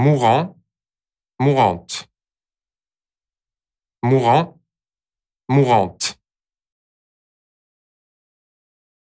mourant, mourante. Mourant, mourante.